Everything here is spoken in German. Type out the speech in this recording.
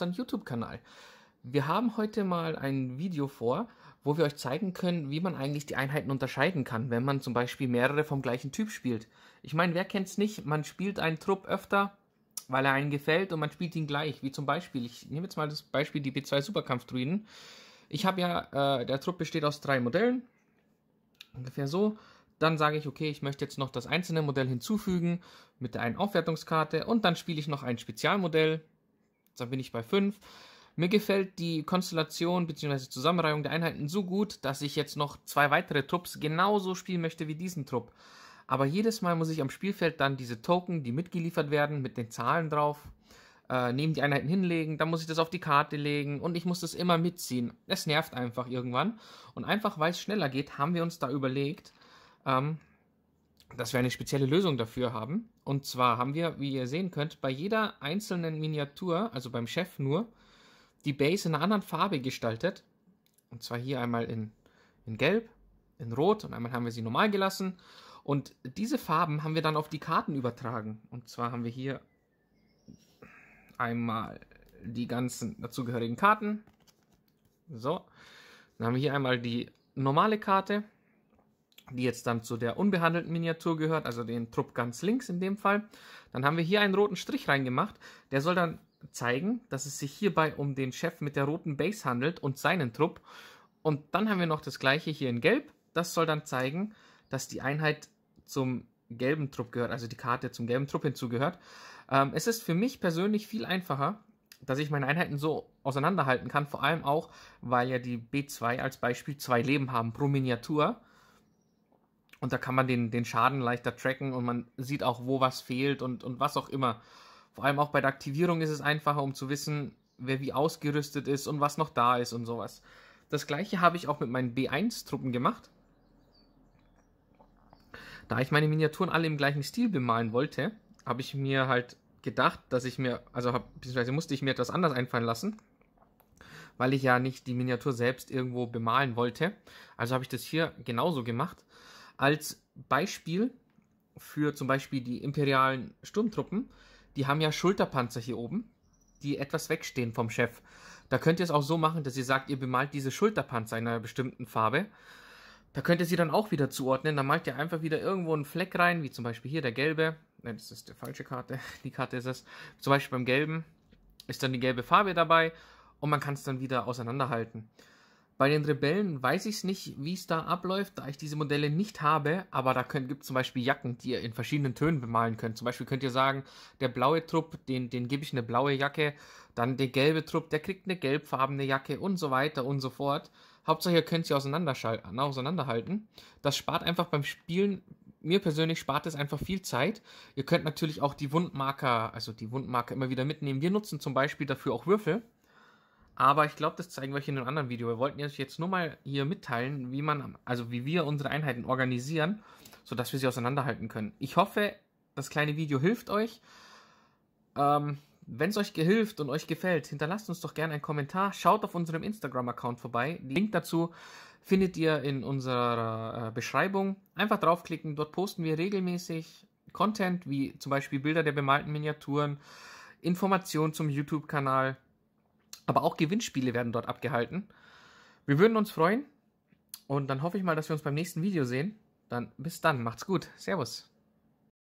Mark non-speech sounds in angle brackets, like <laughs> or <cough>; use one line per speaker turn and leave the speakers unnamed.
unseren YouTube-Kanal. Wir haben heute mal ein Video vor, wo wir euch zeigen können, wie man eigentlich die Einheiten unterscheiden kann, wenn man zum Beispiel mehrere vom gleichen Typ spielt. Ich meine, wer kennt's nicht? Man spielt einen Trupp öfter, weil er einen gefällt und man spielt ihn gleich. Wie zum Beispiel, ich nehme jetzt mal das Beispiel die B2 Superkampftruinen. Ich habe ja, äh, der Trupp besteht aus drei Modellen. Ungefähr so. Dann sage ich, okay, ich möchte jetzt noch das einzelne Modell hinzufügen mit der einen Aufwertungskarte und dann spiele ich noch ein Spezialmodell da bin ich bei 5. Mir gefällt die Konstellation bzw. Zusammenreihung der Einheiten so gut, dass ich jetzt noch zwei weitere Trupps genauso spielen möchte wie diesen Trupp. Aber jedes Mal muss ich am Spielfeld dann diese Token, die mitgeliefert werden, mit den Zahlen drauf, äh, neben die Einheiten hinlegen, dann muss ich das auf die Karte legen und ich muss das immer mitziehen. Es nervt einfach irgendwann. Und einfach weil es schneller geht, haben wir uns da überlegt, ähm, dass wir eine spezielle Lösung dafür haben. Und zwar haben wir, wie ihr sehen könnt, bei jeder einzelnen Miniatur, also beim Chef nur, die Base in einer anderen Farbe gestaltet. Und zwar hier einmal in, in Gelb, in Rot und einmal haben wir sie normal gelassen. Und diese Farben haben wir dann auf die Karten übertragen. Und zwar haben wir hier einmal die ganzen dazugehörigen Karten. So. Dann haben wir hier einmal die normale Karte die jetzt dann zu der unbehandelten Miniatur gehört, also den Trupp ganz links in dem Fall. Dann haben wir hier einen roten Strich reingemacht. Der soll dann zeigen, dass es sich hierbei um den Chef mit der roten Base handelt und seinen Trupp. Und dann haben wir noch das gleiche hier in gelb. Das soll dann zeigen, dass die Einheit zum gelben Trupp gehört, also die Karte zum gelben Trupp hinzugehört. Ähm, es ist für mich persönlich viel einfacher, dass ich meine Einheiten so auseinanderhalten kann, vor allem auch, weil ja die B2 als Beispiel zwei Leben haben pro Miniatur. Und da kann man den, den Schaden leichter tracken und man sieht auch, wo was fehlt und, und was auch immer. Vor allem auch bei der Aktivierung ist es einfacher, um zu wissen, wer wie ausgerüstet ist und was noch da ist und sowas. Das gleiche habe ich auch mit meinen B1-Truppen gemacht. Da ich meine Miniaturen alle im gleichen Stil bemalen wollte, habe ich mir halt gedacht, dass ich mir, also hab, beziehungsweise musste ich mir etwas anders einfallen lassen, weil ich ja nicht die Miniatur selbst irgendwo bemalen wollte. Also habe ich das hier genauso gemacht als Beispiel für zum Beispiel die imperialen Sturmtruppen, die haben ja Schulterpanzer hier oben, die etwas wegstehen vom Chef. Da könnt ihr es auch so machen, dass ihr sagt, ihr bemalt diese Schulterpanzer in einer bestimmten Farbe. Da könnt ihr sie dann auch wieder zuordnen. Da malt ihr einfach wieder irgendwo einen Fleck rein, wie zum Beispiel hier der gelbe. Nein, das ist die falsche Karte. <laughs> Die Karte ist es. Zum Beispiel beim gelben ist dann die gelbe Farbe dabei und man kann es dann wieder auseinanderhalten. Bei den Rebellen weiß ich es nicht, wie es da abläuft, da ich diese Modelle nicht habe, aber da gibt es zum Beispiel Jacken, die ihr in verschiedenen Tönen bemalen könnt. Zum Beispiel könnt ihr sagen, der blaue Trupp, den, den gebe ich eine blaue Jacke, dann der gelbe Trupp, der kriegt eine gelbfarbene Jacke und so weiter und so fort. Hauptsache, ihr könnt sie auseinanderhalten. Das spart einfach beim Spielen, mir persönlich spart es einfach viel Zeit. Ihr könnt natürlich auch die Wundmarker, also die Wundmarker immer wieder mitnehmen. Wir nutzen zum Beispiel dafür auch Würfel aber ich glaube, das zeigen wir euch in einem anderen Video. Wir wollten euch jetzt nur mal hier mitteilen, wie man, also wie wir unsere Einheiten organisieren, sodass wir sie auseinanderhalten können. Ich hoffe, das kleine Video hilft euch. Ähm, wenn es euch gehilft und euch gefällt, hinterlasst uns doch gerne einen Kommentar. Schaut auf unserem Instagram-Account vorbei. Den Link dazu findet ihr in unserer äh, Beschreibung. Einfach draufklicken. Dort posten wir regelmäßig Content, wie zum Beispiel Bilder der bemalten Miniaturen, Informationen zum YouTube-Kanal aber auch Gewinnspiele werden dort abgehalten. Wir würden uns freuen. Und dann hoffe ich mal, dass wir uns beim nächsten Video sehen. Dann bis dann. Macht's gut. Servus.